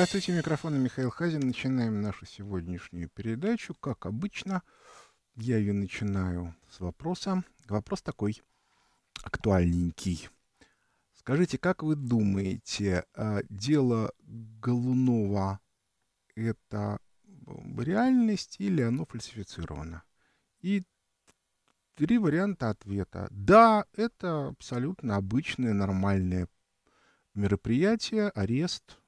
Здравствуйте, микрофон Михаил Хазин. Начинаем нашу сегодняшнюю передачу. Как обычно, я ее начинаю с вопроса. Вопрос такой актуальненький. Скажите, как вы думаете, а, дело Голунова — это реальность или оно фальсифицировано? И три варианта ответа. Да, это абсолютно обычное, нормальное мероприятие, арест —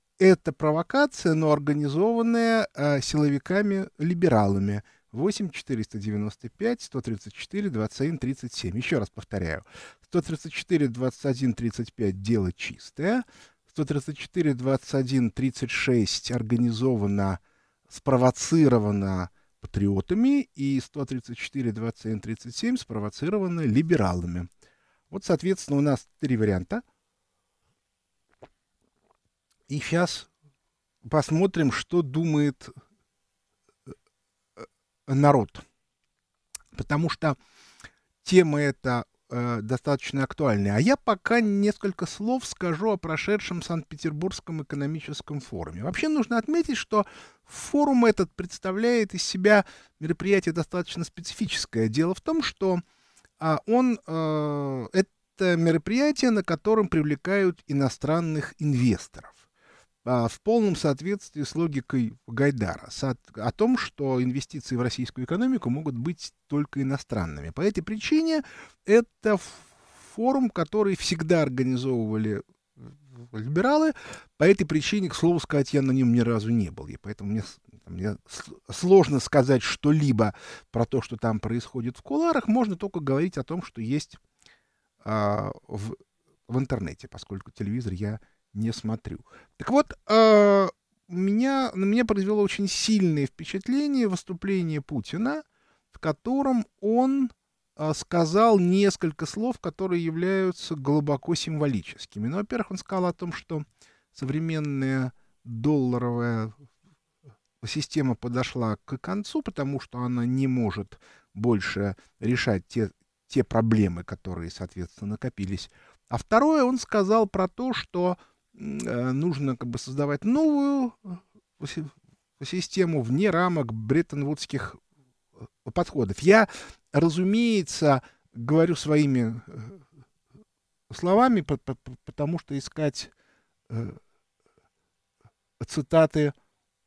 это провокация, но организованная э, силовиками-либералами. 8 495 134 21 37. Еще раз повторяю. 134 21 35 дело чистое. 134 21 36 организовано, спровоцировано патриотами и 134 21 37 спровоцировано либералами. Вот, соответственно, у нас три варианта – и сейчас посмотрим, что думает э, народ. Потому что тема эта э, достаточно актуальная. А я пока несколько слов скажу о прошедшем Санкт-Петербургском экономическом форуме. Вообще нужно отметить, что форум этот представляет из себя мероприятие достаточно специфическое. Дело в том, что э, он э, это мероприятие, на котором привлекают иностранных инвесторов. А, в полном соответствии с логикой Гайдара о том, что инвестиции в российскую экономику могут быть только иностранными. По этой причине это форум, который всегда организовывали э, либералы. По этой причине, к слову сказать, я на нем ни разу не был. И поэтому мне, мне сложно сказать что-либо про то, что там происходит в куларах. Можно только говорить о том, что есть а, в, в интернете, поскольку телевизор я не смотрю. Так вот, э, меня, на меня произвело очень сильное впечатление выступление Путина, в котором он э, сказал несколько слов, которые являются глубоко символическими. Ну, во-первых, он сказал о том, что современная долларовая система подошла к концу, потому что она не может больше решать те, те проблемы, которые, соответственно, накопились. А второе, он сказал про то, что Э, нужно как бы создавать новую э, систему вне рамок бреттон-вудских э, подходов. Я, разумеется, говорю своими словами, потому что искать цитаты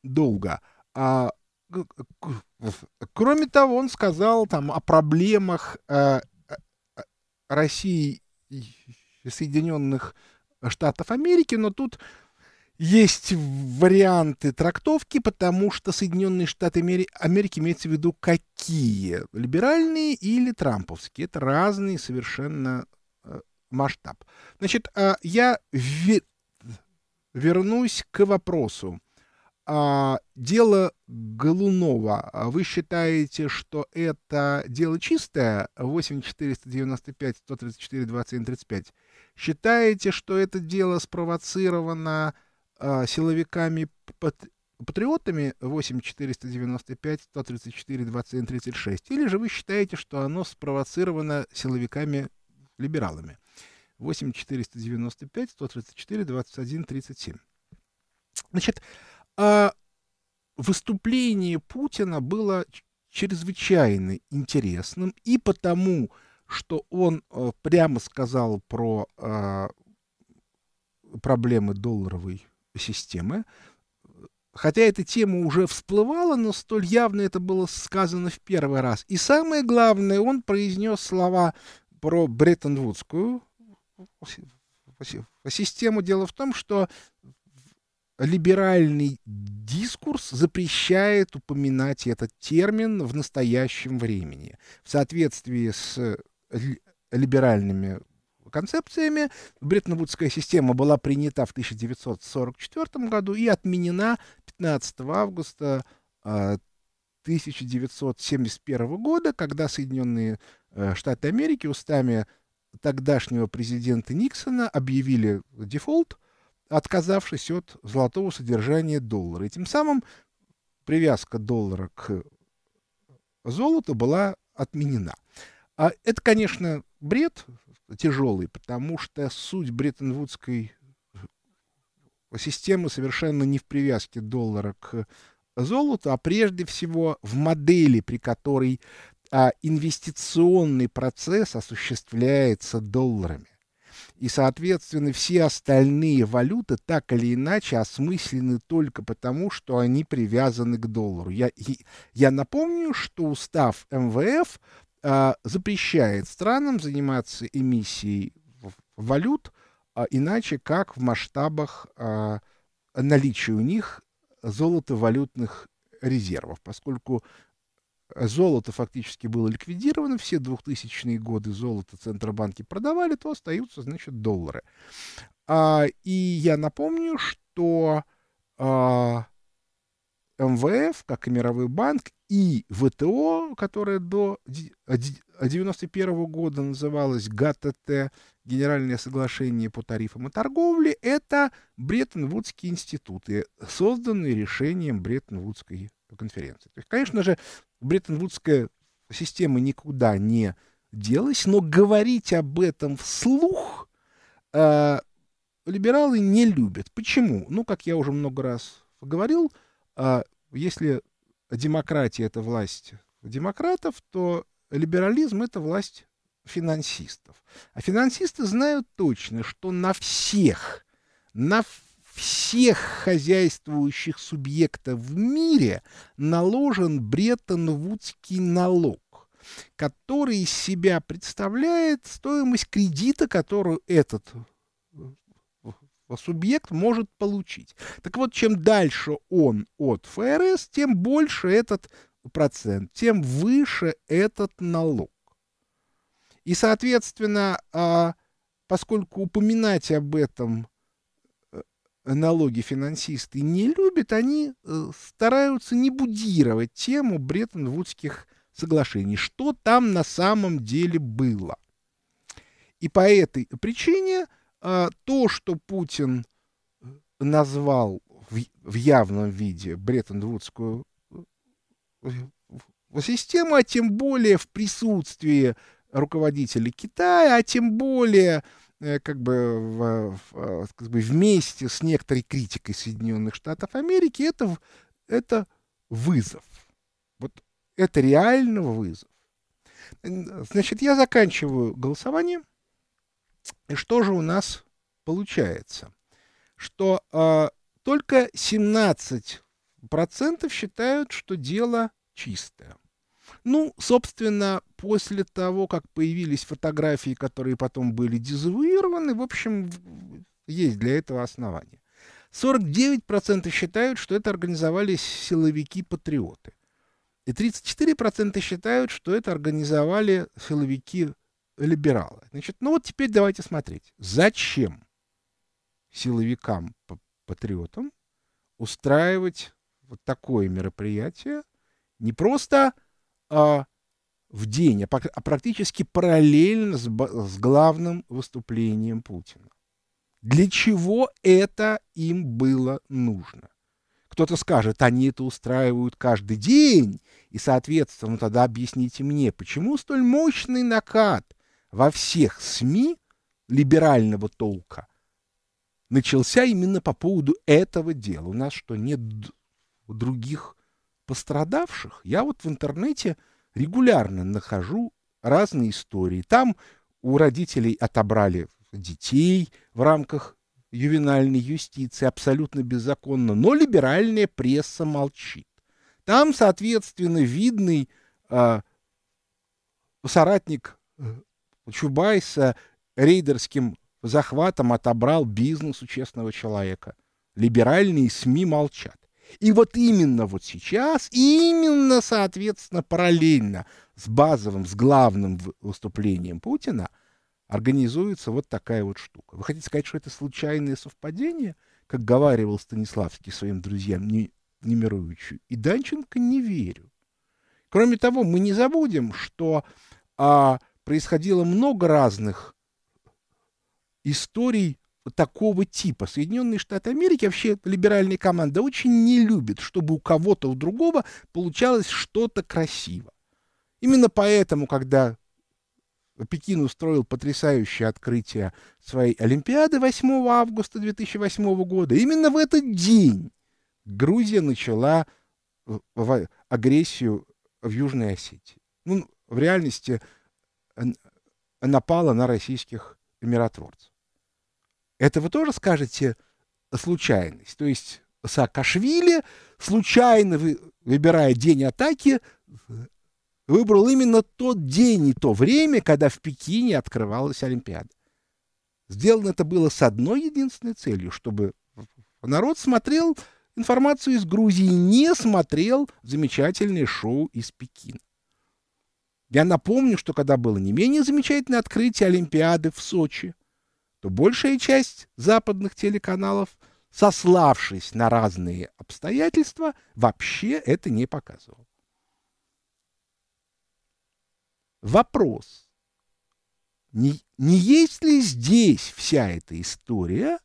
долго. А, кроме того, он сказал там о проблемах России и Соединенных Штатов Штатов Америки, но тут есть варианты трактовки, потому что Соединенные Штаты Америки имеется в виду какие? Либеральные или трамповские? Это разный совершенно э, масштаб. Значит, э, я вернусь к вопросу. А, дело Голунова. Вы считаете, что это дело чистое? 8495 134 27 35 Считаете, что это дело спровоцировано э, силовиками патри патриотами 8495 134 27 или же вы считаете, что оно спровоцировано силовиками либералами 8495 134 21 значит э, выступление Путина было чрезвычайно интересным и потому что он э, прямо сказал про э, проблемы долларовой системы. Хотя эта тема уже всплывала, но столь явно это было сказано в первый раз. И самое главное, он произнес слова про Бреттон-Вудскую систему. Дело в том, что либеральный дискурс запрещает упоминать этот термин в настоящем времени. В соответствии с либеральными концепциями. Бреттон-Вудская система была принята в 1944 году и отменена 15 августа 1971 а, года, когда Соединенные э, Штаты Америки устами тогдашнего президента Никсона объявили дефолт, отказавшись от золотого содержания доллара. И тем самым привязка доллара к золоту была отменена. А это, конечно, бред тяжелый, потому что суть бреттон системы совершенно не в привязке доллара к золоту, а прежде всего в модели, при которой а, инвестиционный процесс осуществляется долларами. И, соответственно, все остальные валюты так или иначе осмыслены только потому, что они привязаны к доллару. Я, я напомню, что устав МВФ а, запрещает странам заниматься эмиссией валют, а, иначе как в масштабах а, наличия у них золотовалютных резервов, поскольку золото фактически было ликвидировано, все 2000-е годы золото Центробанки продавали, то остаются, значит, доллары. и я напомню, что МВФ, как и Мировой банк, и ВТО, которая до 1991 а а года называлась ГАТТ, Генеральное соглашение по тарифам и торговле, это Бреттон-Вудские институты, созданные решением Бреттон-Вудской конференции. То есть, конечно же, Бреттон-Вудская система никуда не делась, но говорить об этом вслух э, либералы не любят. Почему? Ну, как я уже много раз говорил, э, если демократия – это власть демократов, то либерализм – это власть финансистов. А финансисты знают точно, что на всех, на всех хозяйствующих субъектов в мире наложен Бреттон-Вудский налог который из себя представляет стоимость кредита, которую этот субъект может получить. Так вот, чем дальше он от ФРС, тем больше этот процент, тем выше этот налог. И, соответственно, а, поскольку упоминать об этом э, налоги финансисты не любят, они э, стараются не будировать тему Бреттон-Вудских соглашений, что там на самом деле было. И по этой причине – а, то, что Путин э, назвал в явном виде Бреттон-Вудскую э, э, систему, а тем более в присутствии руководителей Китая, а тем более как бы, в, в, как бы вместе с некоторой критикой Соединенных Штатов Америки, это, это вызов. Вот это реально вызов. Значит, я заканчиваю голосование. И что же у нас получается? Что э, только 17% считают, что дело чистое. Ну, собственно, после того, как появились фотографии, которые потом были дезавуированы, в общем, есть для этого основания. 49% считают, что это организовали силовики-патриоты. И 34% считают, что это организовали силовики либералы. Значит, ну вот теперь давайте смотреть. Зачем силовикам, патриотам устраивать вот такое мероприятие не просто а, в день, а, а практически параллельно с, с главным выступлением Путина? Для чего это им было нужно? Кто-то скажет, они это устраивают каждый день, и, соответственно, тогда объясните мне, почему столь мощный накат во всех СМИ либерального толка начался именно по поводу этого дела. У нас что, нет других пострадавших? Я вот в интернете регулярно нахожу разные истории. Там у родителей отобрали детей в рамках ювенальной юстиции абсолютно беззаконно, но либеральная пресса молчит. Там, соответственно, видный а, э, соратник Чубайс рейдерским захватом отобрал бизнес у честного человека. Либеральные СМИ молчат. И вот именно вот сейчас, именно, соответственно, параллельно с базовым, с главным выступлением Путина организуется вот такая вот штука. Вы хотите сказать, что это случайное совпадение? Как говаривал Станиславский своим друзьям не, Немировичу и Данченко, не верю. Кроме того, мы не забудем, что а, происходило много разных историй такого типа. Соединенные Штаты Америки, вообще либеральная команда, очень не любит, чтобы у кого-то, у другого получалось что-то красиво. Именно поэтому, когда Пекин устроил потрясающее открытие своей Олимпиады 8 августа 2008 года. Именно в этот день Грузия начала э, агрессию в Южной Осетии. Ну, в реальности напала на российских миротворцев. Это вы тоже скажете случайность. То есть Саакашвили, случайно выбирая день атаки, выбрал именно тот день и то время, когда в Пекине открывалась Олимпиада. Сделано это было с одной единственной целью, чтобы народ смотрел информацию из Грузии, не смотрел замечательное шоу из Пекина. Я напомню, что когда было не менее замечательное открытие Олимпиады в Сочи, то большая часть западных телеканалов, сославшись на разные обстоятельства, вообще это не показывала. Вопрос. Не, не есть ли здесь вся эта история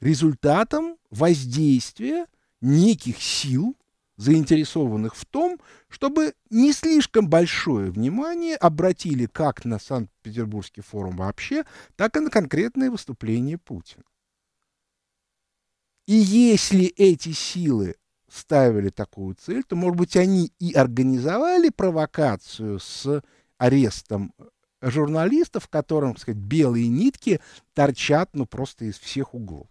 результатом воздействия неких сил заинтересованных в том, чтобы не слишком большое внимание обратили как на Санкт-Петербургский форум вообще, так и на конкретные выступления Путина. И если эти силы ставили такую цель, то, может быть, они и организовали провокацию с арестом э, журналистов, в котором, так сказать, белые нитки торчат, ну, просто из всех углов.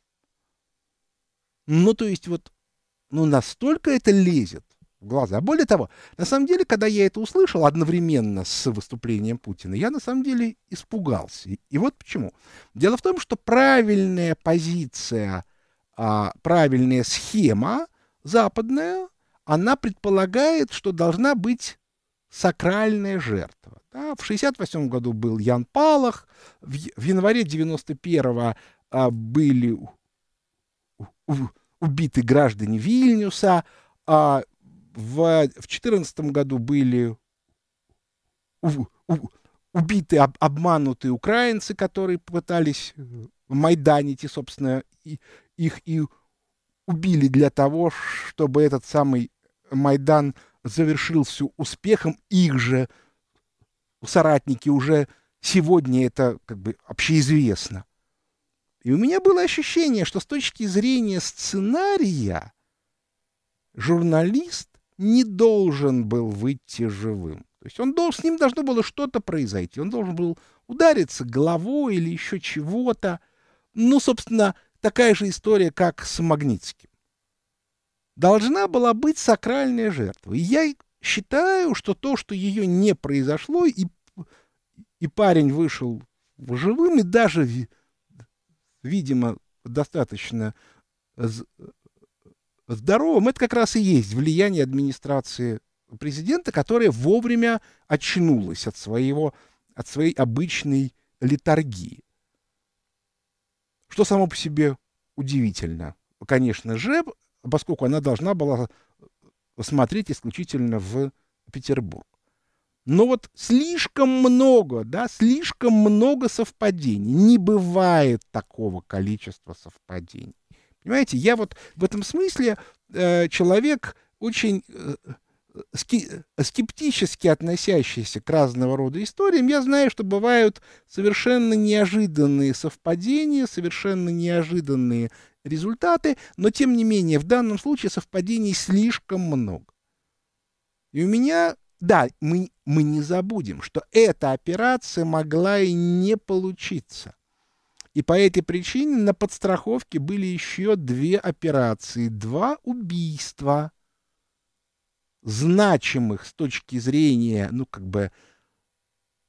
Ну, то есть, вот ну, настолько это лезет в глаза. а Более того, на самом деле, когда я это услышал одновременно с выступлением Путина, я на самом деле испугался. И, вот почему. Дело в том, что правильная позиция, а, правильная схема западная, она предполагает, что должна быть сакральная жертва. Да? В 1968 году был Ян Палах, в, в январе 91 а, были у, у, убиты граждане Вильнюса, а в 2014 году были убиты, об, обманутые украинцы, которые пытались э, майданить, и, собственно, и, их и убили для того, чтобы этот самый Майдан завершился успехом. Их же соратники уже сегодня это как бы общеизвестно. И у меня было ощущение, что с точки зрения сценария журналист не должен был выйти живым. То есть он должен, с ним должно было что-то произойти. Он должен был удариться головой или еще чего-то. Ну, собственно, такая же история, как с Магнитским. Должна была быть сакральная жертва. И я считаю, что то, что ее не произошло, и, и парень вышел живым, и даже видимо, достаточно здоровым, это как раз и есть влияние администрации президента, которая вовремя очнулась от, своего, от своей обычной литургии. Что само по себе удивительно. Конечно же, поскольку она должна была смотреть исключительно в Петербург. Но вот слишком много, да, слишком много совпадений. Не бывает такого количества совпадений. Понимаете, я вот в этом смысле э, человек очень э, скептически относящийся к разного рода историям. Я знаю, что бывают совершенно неожиданные совпадения, совершенно неожиданные результаты, но тем не менее в данном случае совпадений слишком много. И у меня да, мы, мы не забудем, что эта операция могла и не получиться. И по этой причине на подстраховке были еще две операции, два убийства, значимых с точки зрения, ну, как бы,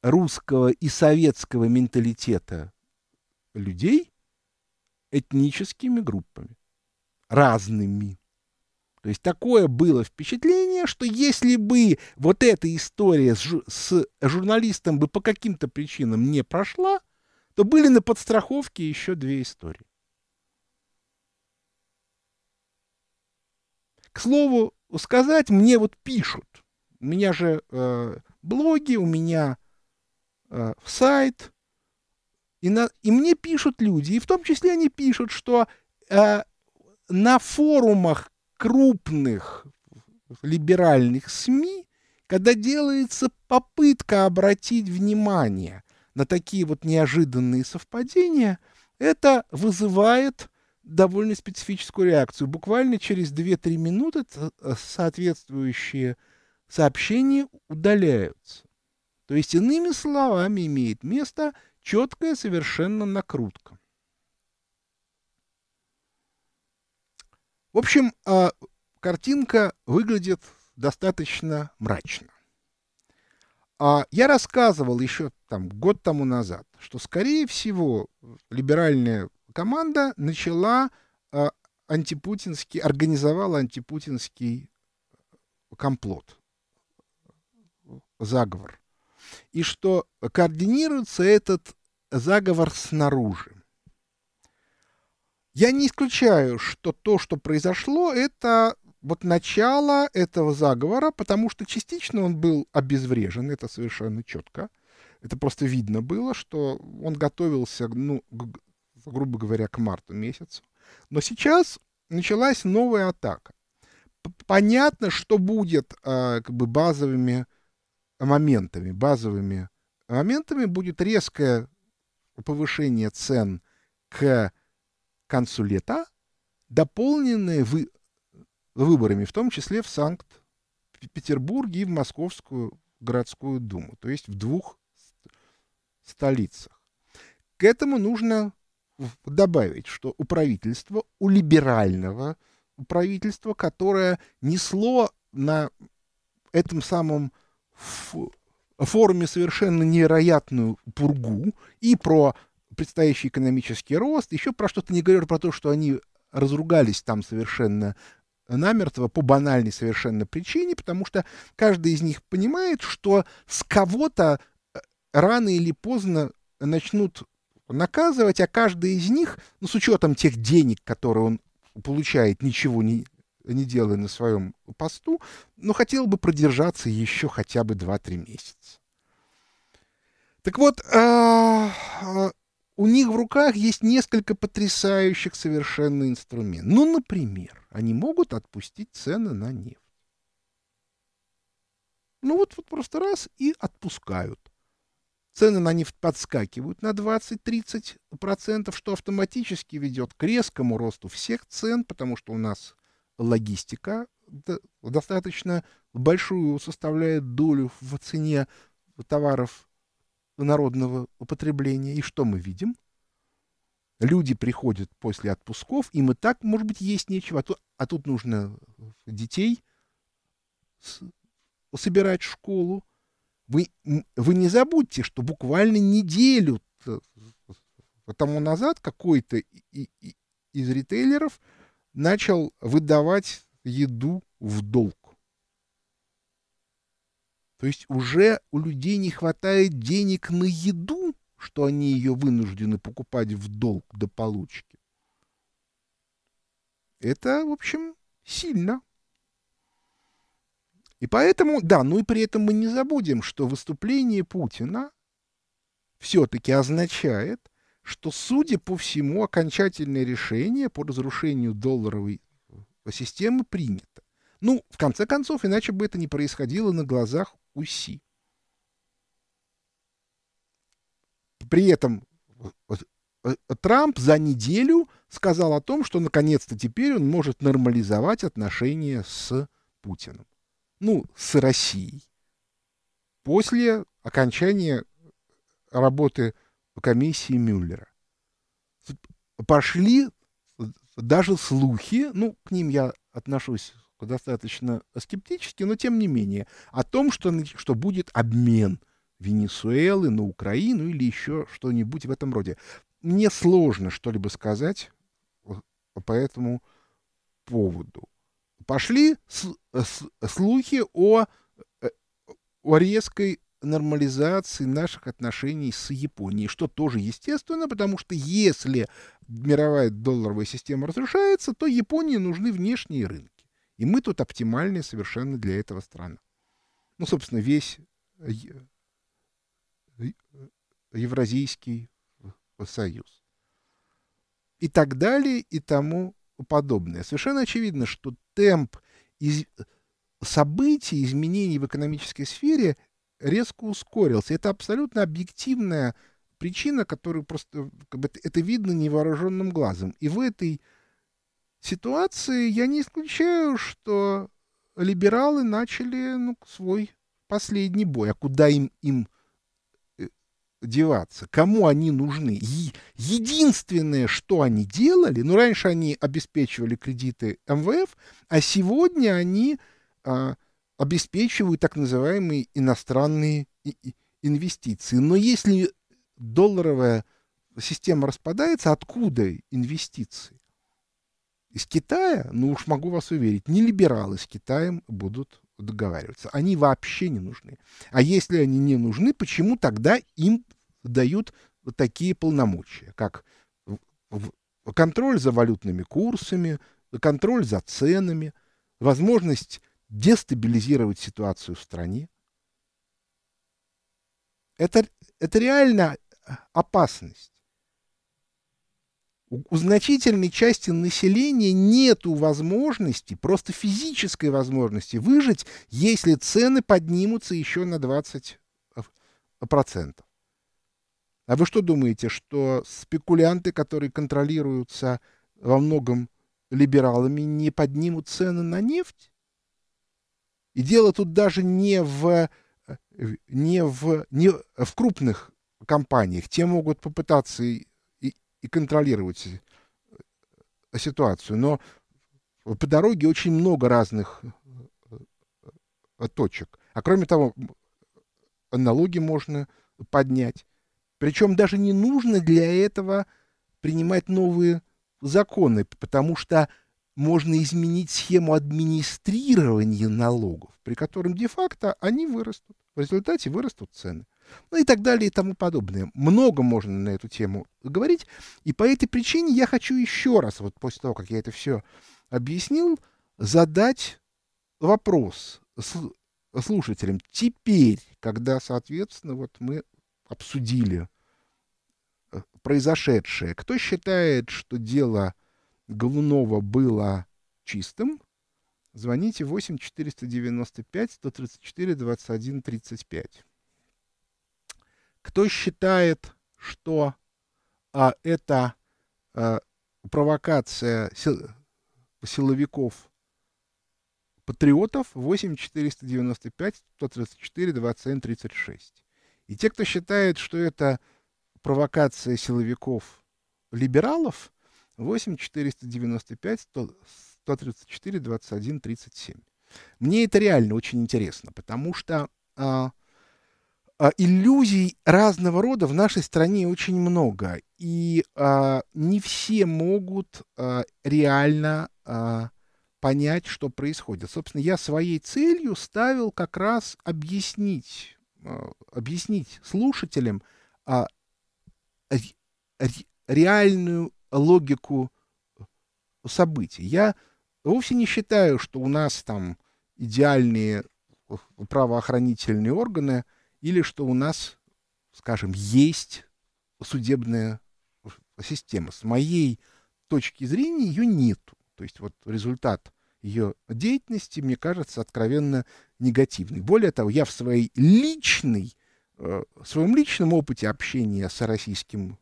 русского и советского менталитета людей этническими группами, разными. То есть такое было впечатление, что если бы вот эта история с, с журналистом бы по каким-то причинам не прошла, то были на подстраховке еще две истории. К слову сказать, мне вот пишут. У меня же э, блоги, у меня э, сайт. И, на, и мне пишут люди, и в том числе они пишут, что э, на форумах крупных либеральных СМИ, когда делается попытка обратить внимание на такие вот неожиданные совпадения, это вызывает довольно специфическую реакцию. Буквально через 2-3 минуты э, соответствующие сообщения удаляются. То есть, иными словами, имеет место четкая совершенно накрутка. В общем, а, картинка выглядит достаточно мрачно. А я рассказывал еще там, год тому назад, что, скорее всего, либеральная команда начала а, антипутинский, организовала антипутинский комплот, заговор. И что координируется этот заговор снаружи. Я не исключаю, что то, что произошло, это вот начало этого заговора, потому что частично он был обезврежен, это совершенно четко. Это просто видно было, что он готовился, ну, грубо говоря, к марту месяцу. Но сейчас началась новая атака. Понятно, что будет э, как бы базовыми моментами. Базовыми моментами будет резкое повышение цен к концу лета, дополненные вы... выборами, в том числе в Санкт-Петербурге и в Московскую городскую думу, то есть в двух столицах. К этому нужно добавить, что у правительства, у либерального правительства, которое несло на этом самом форуме совершенно невероятную пургу и про предстоящий экономический рост, еще про что-то не говорю, про то, что они разругались там совершенно намертво по банальной совершенно причине, потому что каждый из них понимает, что с кого-то э, рано или поздно начнут наказывать, а каждый из них, ну, с учетом тех денег, которые он получает, ничего не, не делая на своем посту, но хотел бы продержаться еще хотя бы 2-3 месяца. Так вот, а, а, у них в руках есть несколько потрясающих совершенно инструментов. Ну, например, они могут отпустить цены на нефть. Ну вот, вот просто раз и отпускают. Цены на нефть подскакивают на 20-30%, что автоматически ведет к резкому росту всех цен, потому что у нас логистика достаточно большую составляет долю в цене товаров народного употребления. И что мы видим? Люди приходят после отпусков, им и так, может быть, есть нечего, а, то, а тут нужно детей с, собирать в школу. Вы, вы не забудьте, что буквально неделю тому назад какой-то из ритейлеров начал выдавать еду в долг. То есть уже у людей не хватает денег на еду, что они ее вынуждены покупать в долг до получки. Это, в общем, сильно. И поэтому, да, ну и при этом мы не забудем, что выступление Путина все-таки означает, что, судя по всему, окончательное решение по разрушению долларовой э, системы принято. Ну, в конце концов, иначе бы это не происходило на глазах Уси. При этом э, э, Трамп за неделю сказал о том, что наконец-то теперь он может нормализовать отношения с Путиным. Ну, с Россией. После окончания работы комиссии Мюллера. Пошли э, даже слухи, ну, к ним я отношусь достаточно скептически, но тем не менее, о том, что, что будет обмен Венесуэлы на Украину или еще что-нибудь в этом роде. Мне сложно что-либо сказать по этому поводу. Пошли с, с, слухи о, э, о резкой нормализации наших отношений с Японией, что тоже естественно, потому что если мировая долларовая система разрушается, то Японии нужны внешние рынки. И мы тут оптимальная совершенно для этого страна. Ну, собственно, весь э, э, Евразийский союз. И так далее, и тому подобное. Совершенно очевидно, что темп из событий, изменений в экономической сфере резко ускорился. Это абсолютно объективная причина, которую просто как бы, это видно невооруженным глазом. И в этой ситуации, я не исключаю, что либералы начали ну, свой последний бой. А куда им, им э, деваться? Кому они нужны? Е единственное, что они делали, ну, раньше они обеспечивали кредиты МВФ, а сегодня они а, обеспечивают так называемые иностранные инвестиции. Но если долларовая система распадается, откуда инвестиции? из Китая, ну уж могу вас уверить, не либералы с Китаем будут договариваться. Они вообще не нужны. А если они не нужны, почему тогда им дают такие полномочия, как контроль за валютными курсами, контроль за ценами, возможность дестабилизировать ситуацию в стране? Это, это реально опасность. У, у значительной части населения нет возможности, просто физической возможности выжить, если цены поднимутся еще на 20%. Э, а вы что думаете, что спекулянты, которые контролируются во многом либералами, не поднимут цены на нефть? И дело тут даже не в, э, не в, не в крупных компаниях. Те могут попытаться и контролировать э, ситуацию. Но по дороге очень много разных э, э, точек. А кроме того, налоги можно поднять. Причем даже не нужно для этого принимать новые законы, потому что можно изменить схему администрирования налогов, при котором де-факто они вырастут. В результате вырастут цены ну и так далее и тому подобное. Много можно на эту тему говорить, и по этой причине я хочу еще раз, вот после того, как я это все объяснил, задать вопрос слушателям теперь, когда, соответственно, вот мы обсудили э, произошедшее. Кто считает, что дело Голунова было чистым, звоните 8 495 134 21 35. Кто считает, что а, это а, провокация сил, силовиков патриотов 8495 134 27 36. И те, кто считает, что это провокация силовиков либералов 8495 134 21 37. Мне это реально очень интересно, потому что а, а, иллюзий разного рода в нашей стране очень много, и а, не все могут а, реально а, понять, что происходит. Собственно, я своей целью ставил как раз объяснить, а, объяснить слушателям а, ре, реальную логику событий. Я вовсе не считаю, что у нас там идеальные э, правоохранительные органы – или что у нас, скажем, есть судебная система. С моей точки зрения ее нет, То есть вот результат ее деятельности, мне кажется, откровенно негативный. Более того, я в своей личной, э, в своем личном опыте общения с российским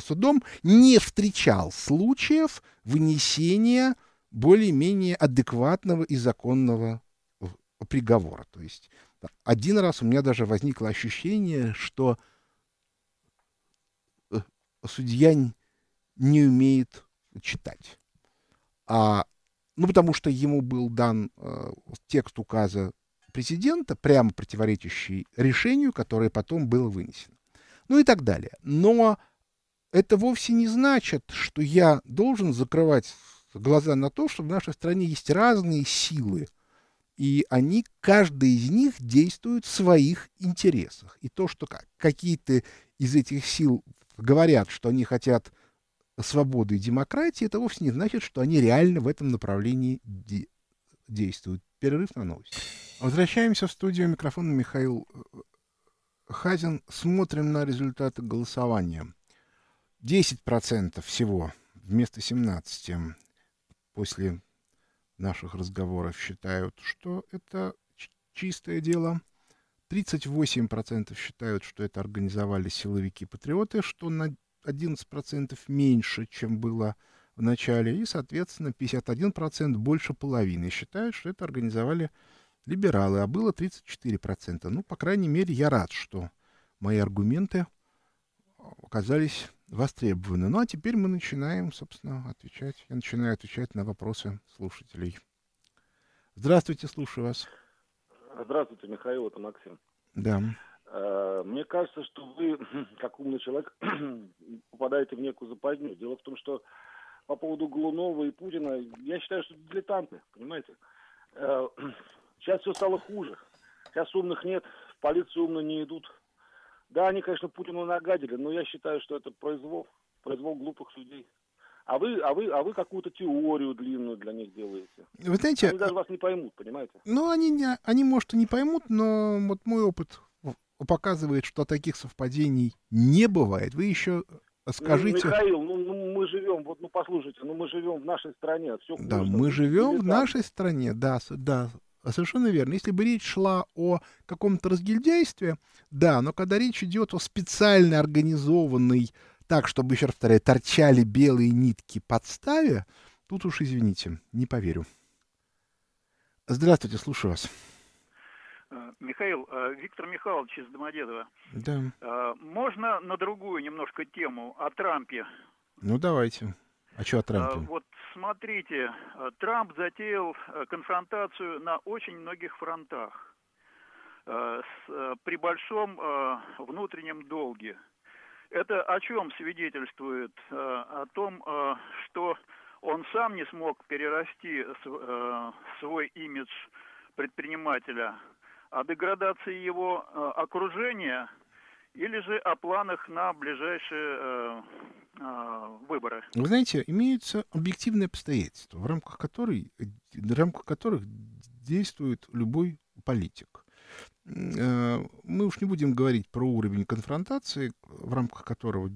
судом не встречал случаев вынесения более-менее адекватного и законного э, приговора. То есть один раз у меня даже возникло ощущение, что э, судья не умеет читать. А, ну, потому что ему был дан э, текст указа президента, прямо противоречащий решению, которое потом было вынесено. Ну и так далее. Но это вовсе не значит, что я должен закрывать глаза на то, что в нашей стране есть разные силы, и они, каждый из них действует в своих интересах. И то, что какие-то из этих сил говорят, что они хотят свободы и демократии, это вовсе не значит, что они реально в этом направлении де действуют. Перерыв на новость. Возвращаемся в студию. Микрофон Михаил э, э, Хазин. Смотрим на результаты голосования. 10% всего вместо 17% после наших разговоров считают, что это чистое дело. 38% считают, что это организовали силовики-патриоты, что на 11% меньше, чем было в начале. И, соответственно, 51% больше половины считают, что это организовали либералы, а было 34%. Ну, по крайней мере, я рад, что мои аргументы оказались востребованы. Ну а теперь мы начинаем, собственно, отвечать. Я начинаю отвечать на вопросы слушателей. Здравствуйте, слушаю вас. Здравствуйте, Михаил, это Максим. Да. Э, мне кажется, что вы, как умный человек, попадаете в некую западню. Дело в том, что по поводу Голунова и Путина, я считаю, что дилетанты, понимаете? Э, сейчас все стало хуже. Сейчас умных нет, в полицию умные не идут, да, они, конечно, Путину нагадили, но я считаю, что это произвол, произвол глупых людей. А вы, а вы, а вы какую-то теорию длинную для них делаете. Вы знаете, они даже а вас не поймут, понимаете? Ну, они, не, они, может, и не поймут, но вот мой опыт показывает, что таких совпадений не бывает. Вы еще скажите... Михаил, ну, ну мы живем, вот ну послушайте, ну мы живем в нашей стране. А Все да, мы живем в нашей стране, да, да, а, совершенно верно. Если бы речь шла о каком-то разгильдяйстве, да, но когда речь идет о специально организованной, так, чтобы, еще раз повторяю, торчали белые нитки подставе, тут уж, извините, не поверю. Здравствуйте, слушаю вас. Э, Михаил, э, Виктор Михайлович из Домодедова. Да. Э, можно на другую немножко тему о Трампе? Ну, давайте. А что о Трампе? Вот смотрите, э, Трамп затеял э, конфронтацию на очень многих фронтах э, при большом внутреннем долге. Это о чем свидетельствует? О том, что он сам не смог перерасти свой имидж предпринимателя, а деградации его окружения – или же о планах на ближайшие э, э, выборы. Вы знаете, имеются объективные обстоятельства, в рамках, которой, в рамках которых действует любой политик. Э, мы уж не будем говорить про уровень конфронтации, в рамках которого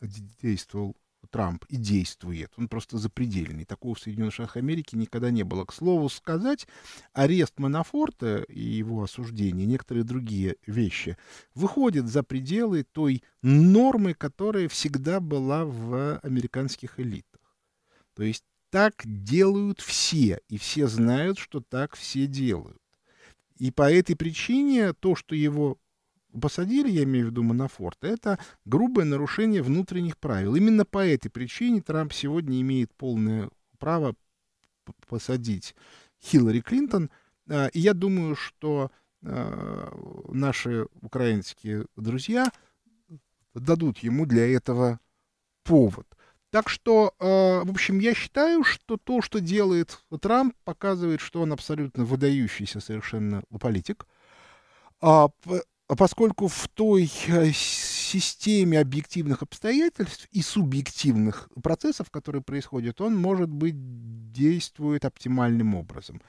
действовал Трамп и действует. Он просто запредельный. Такого в Соединенных Штатах Америки никогда не было. К слову сказать, арест Манафорта и его осуждение, некоторые другие вещи, выходят за пределы той нормы, которая всегда была в американских элитах. То есть так делают все, и все знают, что так все делают. И по этой причине то, что его посадили, я имею в виду Манафорта, это грубое нарушение внутренних правил. Именно по этой причине Трамп сегодня имеет полное право посадить Хиллари Клинтон. А, и я думаю, что а, наши украинские друзья дадут ему для этого повод. Так что, а, в общем, я считаю, что то, что делает Трамп, показывает, что он абсолютно выдающийся совершенно политик. А поскольку в той э, системе объективных обстоятельств и субъективных процессов, которые происходят, он, может быть, действует оптимальным образом.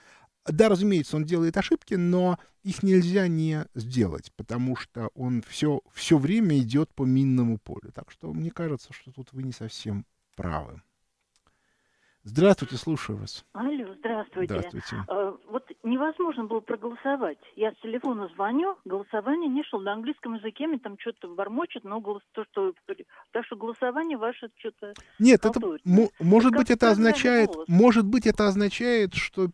Да, разумеется, он делает ошибки, но их нельзя не сделать, потому что он все, все время идет по минному полю. Так что мне кажется, что тут вы не совсем правы. Здравствуйте, слушаю вас. Алло, здравствуйте. Здравствуйте. Э, вот невозможно было проголосовать. Я с телефона звоню, голосование не шло. На английском языке мне там что-то бормочет, но голос, то, что... Так что голосование ваше что-то... Нет, это, ну, может так быть, это означает... Голос. Может быть, это означает, что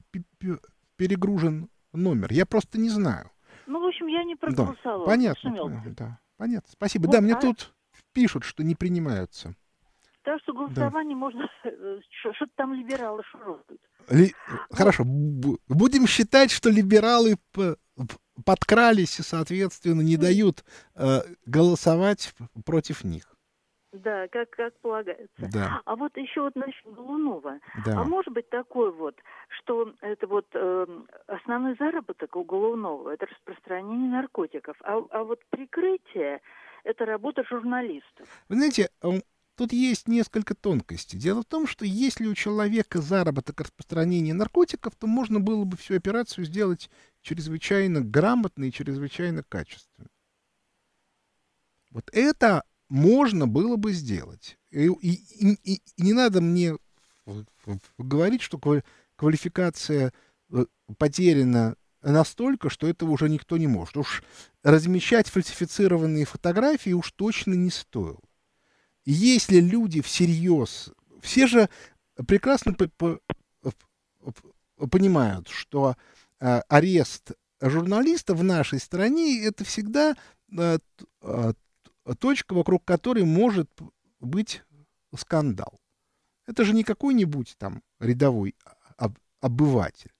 перегружен номер. Я просто не знаю. Ну, в общем, я не проголосовала. Да, понятно, понятно, да. Понятно, спасибо. Вот, да, мне а... тут пишут, что не принимаются. Так что голосование да. можно... Э, что-то там либералы шуротают. Ли... Но... Ну. Хорошо. Будем считать, что либералы подкрались и, соответственно, не дают э, голосовать против них. Да, как, как полагается. Да. А вот еще вот насчет Голунова. Да. А может быть такой вот, что это вот э, основной заработок у Голунова – это распространение наркотиков, а, а вот прикрытие – это работа журналистов. Вы знаете, Тут есть несколько тонкостей. Дело в том, что если у человека заработок распространения наркотиков, то можно было бы всю операцию сделать чрезвычайно грамотно и чрезвычайно качественно. Вот это можно было бы сделать. И, и, и, и не надо мне говорить, что квалификация э, потеряна настолько, что этого уже никто не может. Уж размещать фальсифицированные фотографии уж точно не стоило если люди всерьез, все же прекрасно понимают, что э, арест журналиста в нашей стране это всегда э, э, точка, вокруг которой может быть скандал. Это же не какой-нибудь там рядовой а, а, обыватель.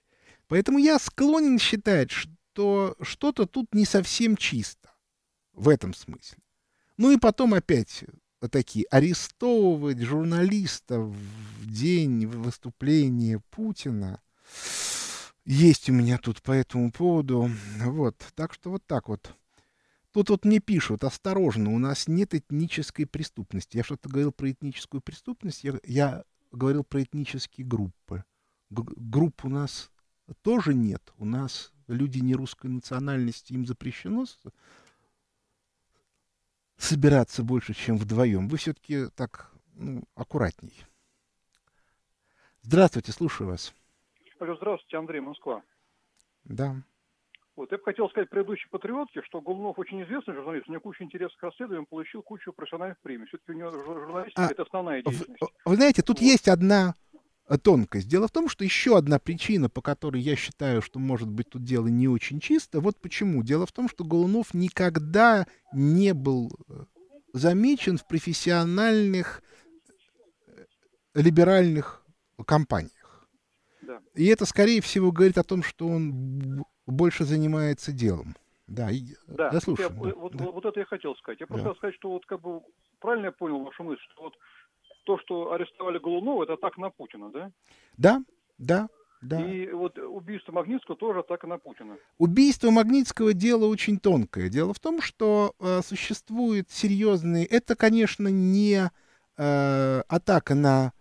Поэтому я склонен считать, что что-то тут не совсем чисто в этом смысле. Ну и потом опять такие, арестовывать журналиста в день выступления Путина. Есть у меня тут по этому поводу. Вот, так что вот так вот. Тут вот мне пишут, осторожно, у нас нет этнической преступности. Я что-то говорил про этническую преступность, я, я говорил про этнические группы. Г групп у нас тоже нет. У нас люди не русской национальности, им запрещено собираться больше, чем вдвоем. Вы все-таки так ну, аккуратней. Здравствуйте, слушаю вас. Алло, здравствуйте, Андрей Москва. Да. Вот, я бы хотел сказать предыдущей патриотке, что Голунов очень известный журналист, у него куча интересных расследований, он получил кучу профессиональных премий. Все-таки у него журналистика а, это основная деятельность. Вы, вы знаете, тут вот. есть одна тонкость. Дело в том, что еще одна причина, по которой я считаю, что, может быть, тут дело не очень чисто, вот почему. Дело в том, что Голунов никогда не был э, замечен в профессиональных э, либеральных компаниях. Да. И это, скорее всего, говорит о том, что он больше занимается делом. Да, э, да, я слушаю. Я, да. Вот, да. вот это я хотел сказать. Я просто да. хотел сказать, что вот как бы правильно я понял вашу мысль, что вот то, что арестовали Голунова, это атака на Путина, да? Да, да, да. И вот убийство Магнитского тоже атака на Путина. Убийство Магнитского дело очень тонкое. Дело в том, что э, существует серьезные... Это, конечно, не э, атака на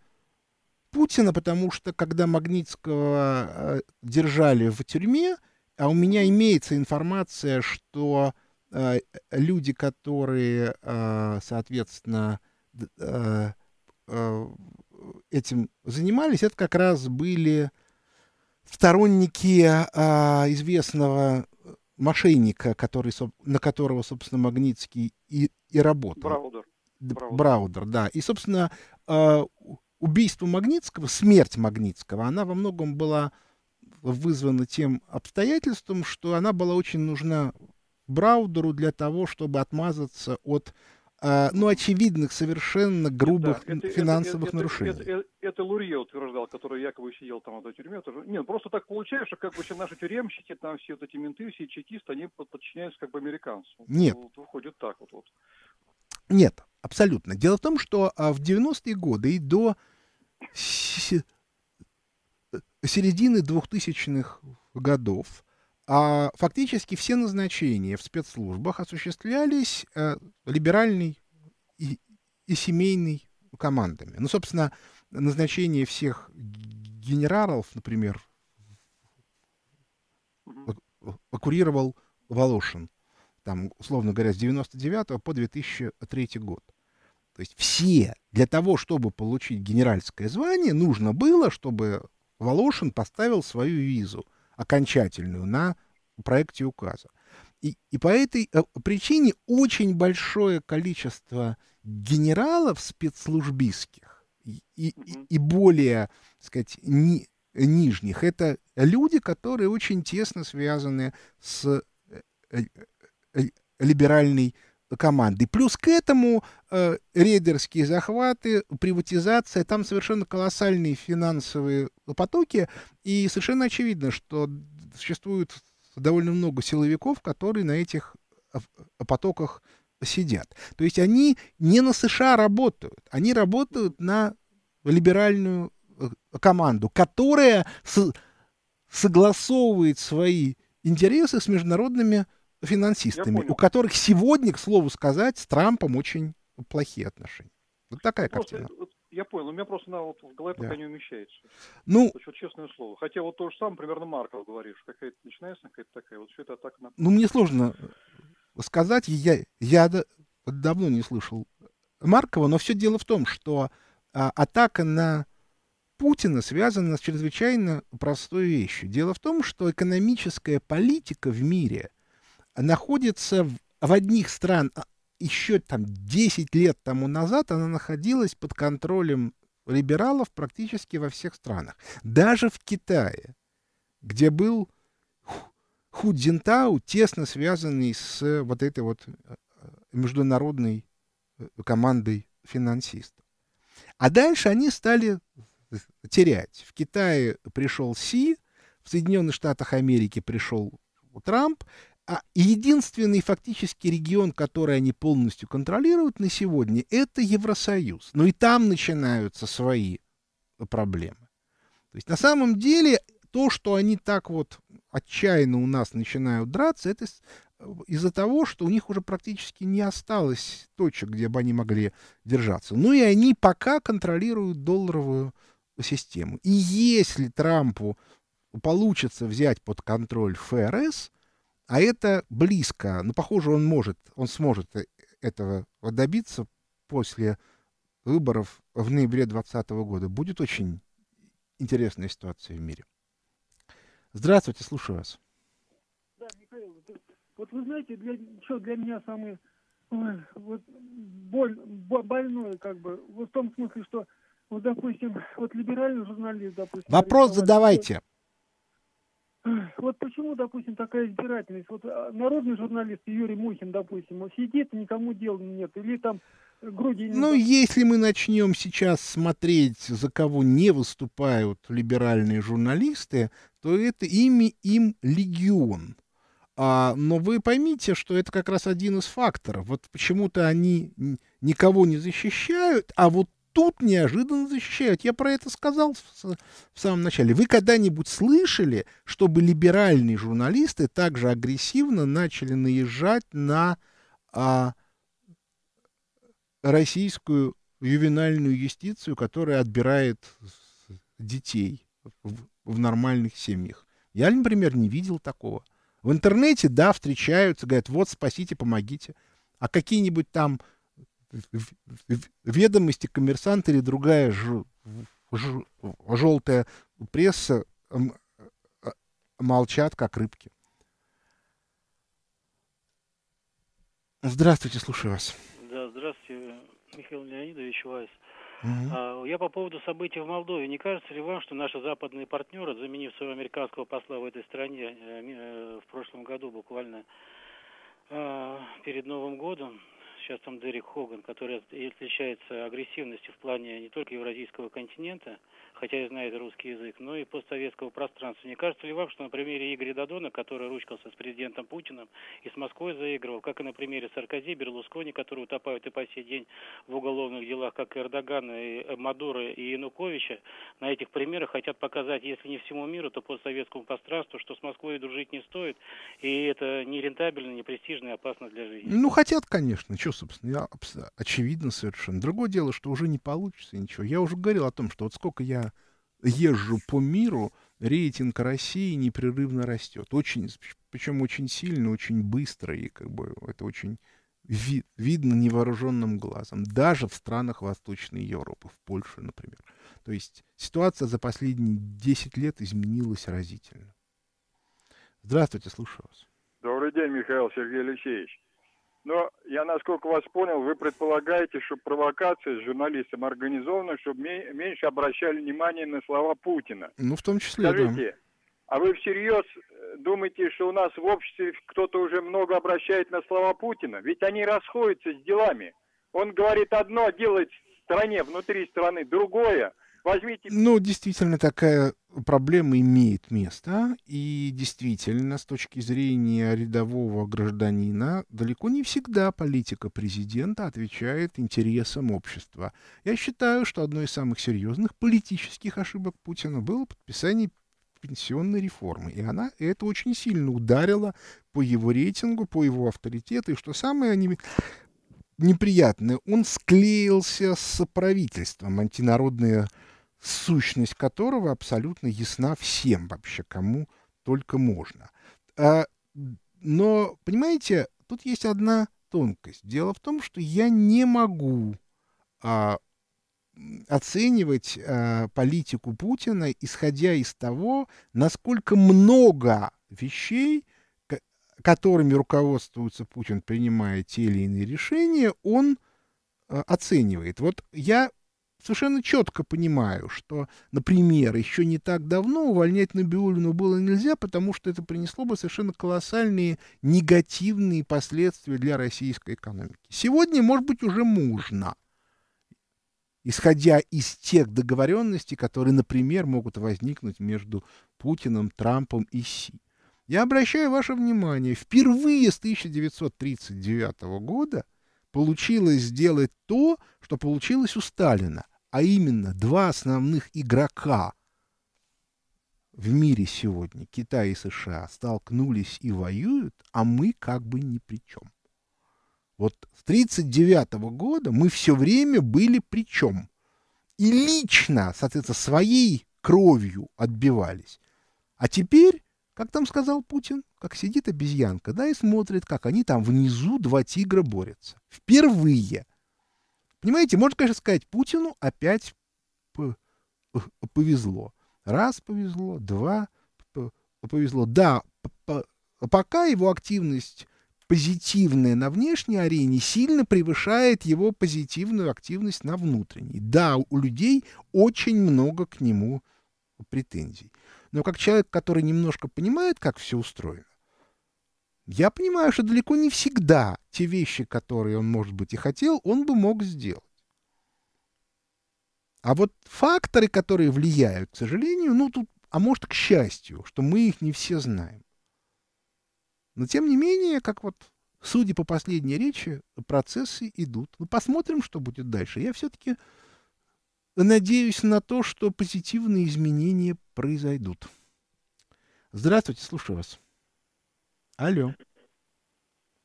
Путина, потому что когда Магнитского э, держали в тюрьме, а у меня имеется информация, что э, люди, которые, э, соответственно, э, Э, этим занимались, это как раз были сторонники а, известного мошенника, который, на которого, собственно, Магнитский и, и работал. Браудер. Браудер. Браудер, да. И, собственно, а, убийство Магнитского, смерть Магнитского, она во многом была вызвана тем обстоятельством, что она была очень нужна Браудеру для того, чтобы отмазаться от а, ну, очевидных, совершенно грубых да, это, финансовых это, это, нарушений. Это, это, это Лурье утверждал, который якобы сидел там в этой тюрьме. Тоже... Нет, ну, просто так получается, что как бы все наши тюремщики, там все вот эти менты, все чекисты, они подчиняются как бы американцам. Нет. Вот, выходит так вот. вот. Нет, абсолютно. Дело в том, что а, в 90-е годы и до э, середины 2000-х годов а, фактически все назначения в спецслужбах осуществлялись а, либеральной и, и семейной командами. Ну, собственно, назначение всех генералов, например, курировал Волошин, там, условно говоря, с 99 по 2003 год. То есть все для того, чтобы получить генеральское звание, нужно было, чтобы Волошин поставил свою визу – окончательную на проекте указа. И, и по этой э, причине очень большое количество генералов спецслужбистских и, и, и более, так сказать, ни, нижних, это люди, которые очень тесно связаны с э, э, либеральной команды. Плюс к этому э, рейдерские захваты, приватизация, там совершенно колоссальные финансовые потоки, и совершенно очевидно, что существует довольно много силовиков, которые на этих э, э, потоках сидят. То есть они не на США работают, они работают на либеральную э, команду, которая согласовывает свои интересы с международными финансистами, у которых сегодня, к слову сказать, с Трампом очень плохие отношения. Вот такая ну, просто, картина. Вот, я понял, у меня просто на, вот, в голове да. пока не умещается. Ну, есть, вот, честное слово. Хотя вот то же самое, примерно Марков говоришь, какая-то начинается, какая-то такая, вот все это атака на... Ну, мне сложно э, сказать, я, я давно не слышал Маркова, но все дело в том, что а, атака на Путина связана с чрезвычайно простой вещью. Дело в том, что экономическая политика в мире – находится в, в одних стран а, еще там 10 лет тому назад она находилась под контролем либералов практически во всех странах. Даже в Китае, где был Ху Цзинтау, тесно связанный с э, вот этой вот э, э, международной командой финансистов. А дальше они стали терять. В Китае пришел Си, в Соединенных Штатах Америки пришел Трамп, а единственный фактически регион, который они полностью контролируют на сегодня, это Евросоюз. Но ну и там начинаются свои э, проблемы. То есть на самом деле то, что они так вот отчаянно у нас начинают драться, это э, из-за того, что у них уже практически не осталось точек, где бы они могли держаться. Ну и они пока контролируют долларовую систему. И если Трампу получится взять под контроль ФРС, а это близко. Но, ну, похоже, он может, он сможет э, этого добиться после выборов в ноябре 2020 года. Будет очень интересная ситуация в мире. Здравствуйте, слушаю вас. Да, Михаил, вот вы знаете, для, что для меня самое ой, вот боль, больное, как бы, вот в том смысле, что, вот, допустим, вот либеральный журналист, допустим... Вопрос задавайте. Вот почему, допустим, такая избирательность? Вот а, народный журналист Юрий Мухин, допустим, он сидит, никому дела нет, или там груди. Ну, если мы начнем сейчас смотреть, за кого не выступают либеральные журналисты, то это ими им легион. А, но вы поймите, что это как раз один из факторов. Вот почему-то они никого не защищают, а вот тут неожиданно защищают. Я про это сказал в, в самом начале. Вы когда-нибудь слышали, чтобы либеральные журналисты также агрессивно начали наезжать на а, российскую ювенальную юстицию, которая отбирает детей в, в нормальных семьях? Я, например, не видел такого. В интернете, да, встречаются, говорят, вот, спасите, помогите. А какие-нибудь там ведомости, коммерсант или другая ж, ж, желтая пресса а, молчат, как рыбки. Здравствуйте, слушаю вас. Да, здравствуйте, Михаил Леонидович Вайс. Угу. Я по поводу событий в Молдове. Не кажется ли вам, что наши западные партнеры, заменив своего американского посла в этой стране э, э, в прошлом году буквально а, перед Новым годом, сейчас там Дерек Хоган, который отличается агрессивностью в плане не только евразийского континента, хотя и знает русский язык, но и постсоветского пространства. Не кажется ли вам, что на примере Игоря Дадона, который ручкался с президентом Путиным и с Москвой заигрывал, как и на примере Саркози, Берлускони, которые утопают и по сей день в уголовных делах, как и Эрдогана, и э, Мадуры и Януковича, на этих примерах хотят показать, если не всему миру, то постсоветскому пространству, что с Москвой дружить не стоит, и это не рентабельно, не престижно и опасно для жизни. Ну, хотят, конечно, что, собственно, очевидно совершенно. Другое дело, что уже не получится ничего. Я уже говорил о том, что вот сколько я езжу по миру, рейтинг России непрерывно растет. Очень, причем очень сильно, очень быстро, и как бы это очень вид, видно невооруженным глазом, даже в странах Восточной Европы, в Польше, например. То есть ситуация за последние 10 лет изменилась разительно. Здравствуйте, слушаю вас. Добрый день, Михаил Сергеевич. Но я, насколько вас понял, вы предполагаете, что провокация с журналистом организована, чтобы меньше обращали внимание на слова Путина. Ну, в том числе, Скажите, да. А вы всерьез э, думаете, что у нас в обществе кто-то уже много обращает на слова Путина? Ведь они расходятся с делами. Он говорит одно, делает в стране, внутри страны другое. Возьмите... Ну, действительно, такая проблема имеет место. И действительно, с точки зрения рядового гражданина, далеко не всегда политика президента отвечает интересам общества. Я считаю, что одной из самых серьезных политических ошибок Путина было подписание пенсионной реформы. И она это очень сильно ударила по его рейтингу, по его авторитету. И что самое неприятное, он склеился с правительством. Антинародные сущность которого абсолютно ясна всем вообще, кому только можно. А, но, понимаете, тут есть одна тонкость. Дело в том, что я не могу а, оценивать а, политику Путина, исходя из того, насколько много вещей, которыми руководствуется Путин, принимая те или иные решения, он а, оценивает. Вот я совершенно четко понимаю, что, например, еще не так давно увольнять Набиулину было нельзя, потому что это принесло бы совершенно колоссальные негативные последствия для российской экономики. Сегодня, может быть, уже можно, исходя из тех договоренностей, которые, например, могут возникнуть между Путиным, Трампом и Си. Я обращаю ваше внимание, впервые с 1939 года получилось сделать то, что получилось у Сталина а именно два основных игрока в мире сегодня, Китай и США, столкнулись и воюют, а мы как бы ни при чем. Вот с 1939 года мы все время были при чем. И лично, соответственно, своей кровью отбивались. А теперь, как там сказал Путин, как сидит обезьянка, да, и смотрит, как они там внизу два тигра борются. Впервые – Понимаете, можно, конечно, сказать, Путину опять э, повезло. Раз повезло, два э, повезло. Да, пока его активность позитивная на внешней арене сильно превышает его позитивную активность на внутренней. Да, у людей очень много к нему претензий. Но как человек, который немножко понимает, как все устроено, я понимаю, что далеко не всегда те вещи, которые он, может быть, и хотел, он бы мог сделать. А вот факторы, которые влияют, к сожалению, ну тут, а может, к счастью, что мы их не все знаем. Но тем не менее, как вот, судя по последней речи, процессы идут. Ну, посмотрим, что будет дальше. Я все-таки надеюсь на то, что позитивные изменения произойдут. Здравствуйте, слушаю вас. Алло.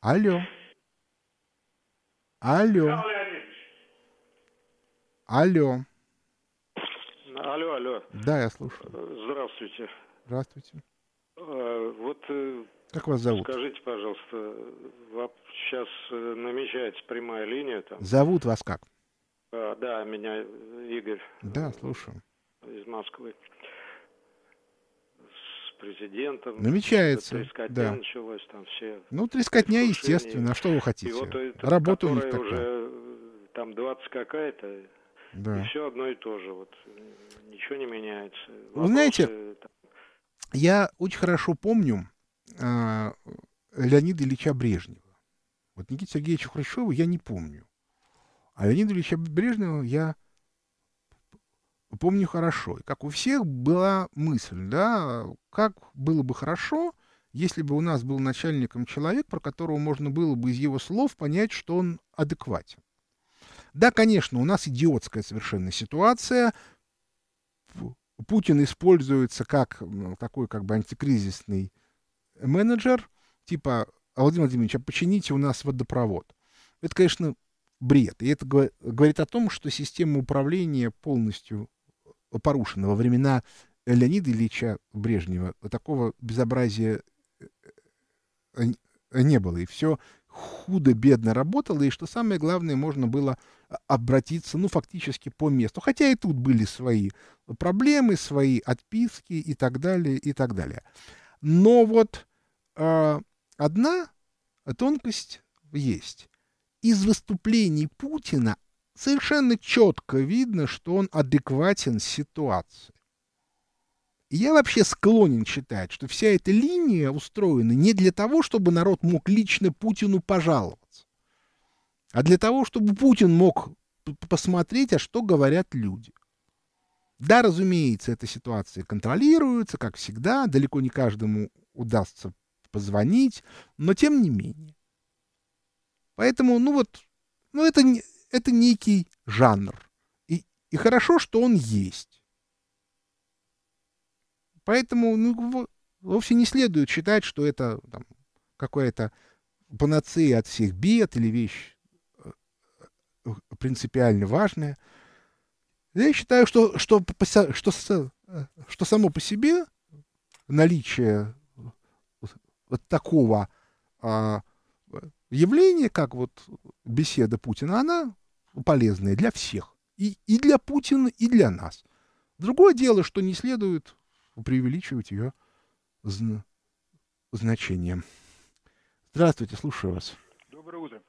Алло. Алло. Алло. Алло, алло. Да, я слушаю. Здравствуйте. Здравствуйте. А, вот. Э, как вас зовут? Скажите, пожалуйста, сейчас э, намечается прямая линия там. Зовут вас как? А, да, меня Игорь. Да, слушаю. Из Москвы президентом. Намечается. Трескотня да. началась там все. Ну, трескотня, естественно, а что вы хотите? И вот это, Работа у них такая. уже э, там 20 какая-то, да. и все одно и то же. Вот. Э, ничего не меняется. Вопросы, вы знаете, э, там... я очень хорошо помню э, Леонида Ильича Брежнева. Вот Никита Сергеевича Хрущева я не помню. А Леонида Ильича Брежнева я помню хорошо. И как у всех была мысль, да, как было бы хорошо, если бы у нас был начальником человек, про которого можно было бы из его слов понять, что он адекватен. Да, конечно, у нас идиотская совершенно ситуация. Путин используется как такой как бы антикризисный менеджер, типа, Владимир Владимирович, а почините у нас водопровод. Это, конечно, бред. И это говорит о том, что система управления полностью порушена. Во времена Леонида Ильича Брежнева такого безобразия э, э, э, не было. И все худо-бедно работало, и, что самое главное, можно было а, обратиться, ну, фактически по месту. Хотя и тут были свои проблемы, свои отписки и так далее, и так далее. Но вот э, одна тонкость есть. Из выступлений Путина совершенно четко видно, что он адекватен ситуации. И я вообще склонен считать, что вся эта линия устроена не для того, чтобы народ мог лично Путину пожаловаться, а для того, чтобы Путин мог посмотреть, а что говорят люди. Да, разумеется, эта ситуация контролируется, как всегда, далеко не каждому удастся позвонить, но тем не менее. Поэтому, ну вот, ну это, не это некий жанр. И, и хорошо, что он есть. Поэтому ну, вовсе не следует считать, что это какая-то панацея от всех бед или вещь э, э, принципиально важная. Я считаю, что, что, что, э, что само по себе наличие вот такого а, явления, как вот беседа Путина, она полезные для всех. И, и для Путина, и для нас. Другое дело, что не следует преувеличивать ее зн- значение. Здравствуйте, слушаю вас. Доброе утро.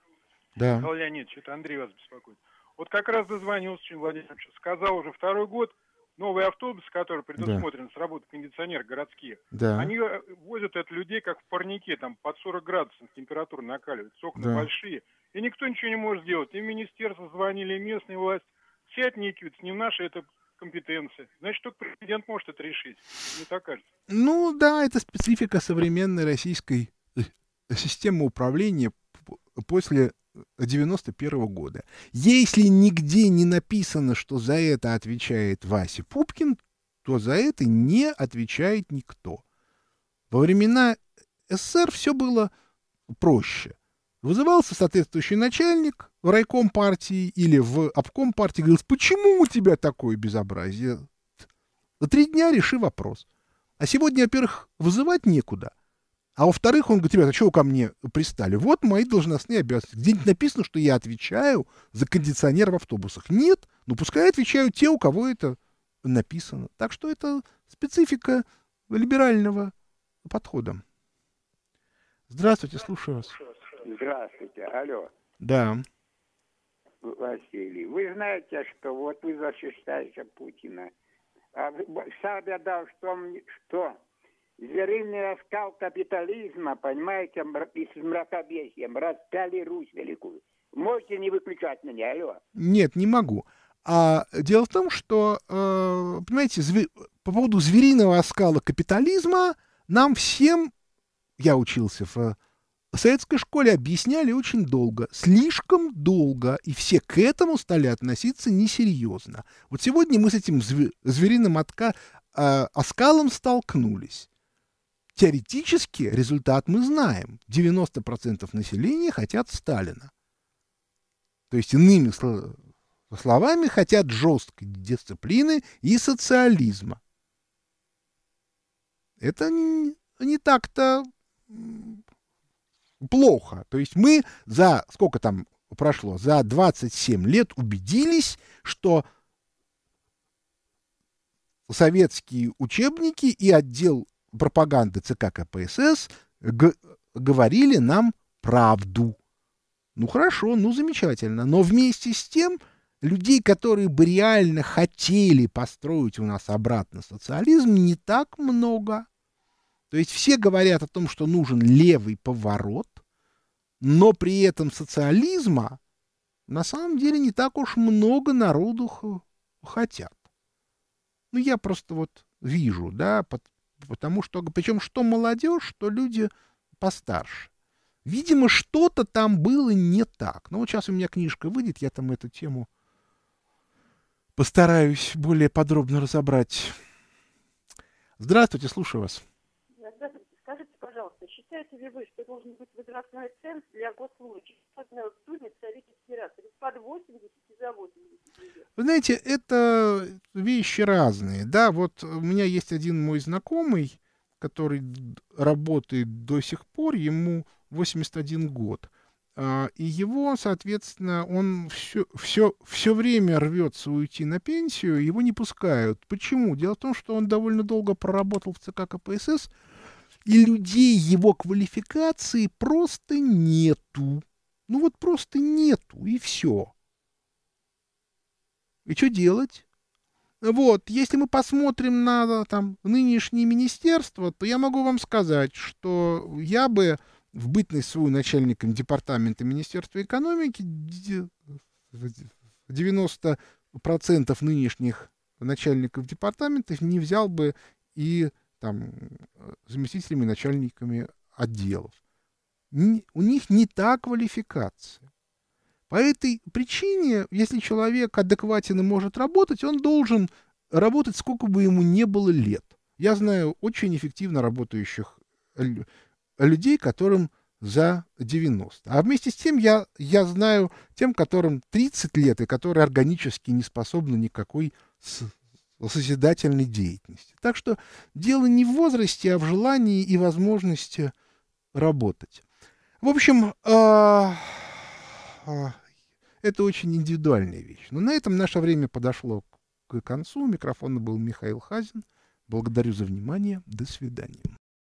Да. Михаил Леонидович, это Андрей вас беспокоит. Вот как раз дозвонился Владимир Владимирович, сказал уже второй год, новый автобус который предусмотрен да. с кондиционер городские, да. они э, возят от людей как в парнике, там под 40 градусов температура накаливают, окна да. большие, и никто ничего не может сделать. И министерство звонили, и местные власти. Все отникиваются, не наша это компетенции. Значит, только президент может это решить. Не так кажется. Ну да, это специфика современной российской э, системы управления после 91 года. Если нигде не написано, что за это отвечает Вася Пупкин, то за это не отвечает никто. Во времена СССР все было проще. Вызывался соответствующий начальник в райком партии или в обком партии, говорил, почему у тебя такое безобразие? За три дня реши вопрос. А сегодня, во-первых, вызывать некуда. А во-вторых, он говорит, ребята, а что вы ко мне пристали? Вот мои должностные обязанности. Где-нибудь написано, что я отвечаю за кондиционер в автобусах. Нет, Ну, пускай отвечают те, у кого это написано. Так что это специфика либерального подхода. Здравствуйте, слушаю вас. Здравствуйте, алло. Да. Василий, вы знаете, что вот вы защищаете Путина. А вся беда в том, что звериный раскал капитализма, понимаете, и с мракобесием распяли Русь великую. Можете не выключать меня, алло? Нет, не могу. А дело в том, что, э, понимаете, зве... по поводу звериного оскала капитализма нам всем, я учился в в советской школе объясняли очень долго, слишком долго, и все к этому стали относиться несерьезно. Вот сегодня мы с этим зве звериным отка э, оскалом столкнулись. Теоретически результат мы знаем. 90% населения хотят Сталина. То есть, иными словами, хотят жесткой дисциплины и социализма. Это не так-то плохо. То есть мы за сколько там прошло? За 27 лет убедились, что советские учебники и отдел пропаганды ЦК КПСС говорили нам правду. Ну хорошо, ну замечательно. Но вместе с тем людей, которые бы реально хотели построить у нас обратно социализм, не так много. То есть все говорят о том, что нужен левый поворот, но при этом социализма на самом деле не так уж много народу хотят. Ну, я просто вот вижу, да, потому что, причем что молодежь, что люди постарше. Видимо, что-то там было не так. Ну, вот сейчас у меня книжка выйдет, я там эту тему постараюсь более подробно разобрать. Здравствуйте, слушаю вас считаете ли вы, что должен быть возрастной ценз для госслужащих? Особенно в Думе Совете Федерации. Под 80 и за 80 знаете, это вещи разные. Да, вот у меня есть один мой знакомый, который работает до сих пор, ему 81 год. А, и его, соответственно, он все, все, все время рвется уйти на пенсию, его не пускают. Почему? Дело в том, что он довольно долго проработал в ЦК КПСС, и людей его квалификации просто нету. Ну вот просто нету, и все. И что делать? Вот, если мы посмотрим на там, нынешние министерства, то я могу вам сказать, что я бы в бытность свою начальником департамента Министерства экономики 90% нынешних начальников департаментов не взял бы и там, э, заместителями начальниками отделов. У них не та квалификация. По этой причине, если человек адекватен и может работать, он должен работать сколько бы ему не было лет. Я знаю очень эффективно работающих людей, которым за 90. А вместе с тем я, я знаю тем, которым 30 лет и которые органически не способны никакой созидательной деятельности. Так что дело не в возрасте, а в желании и возможности работать. В общем, а, а, это очень индивидуальная вещь. Но на этом наше время подошло к концу. У микрофона был Михаил Хазин. Благодарю за внимание. До свидания.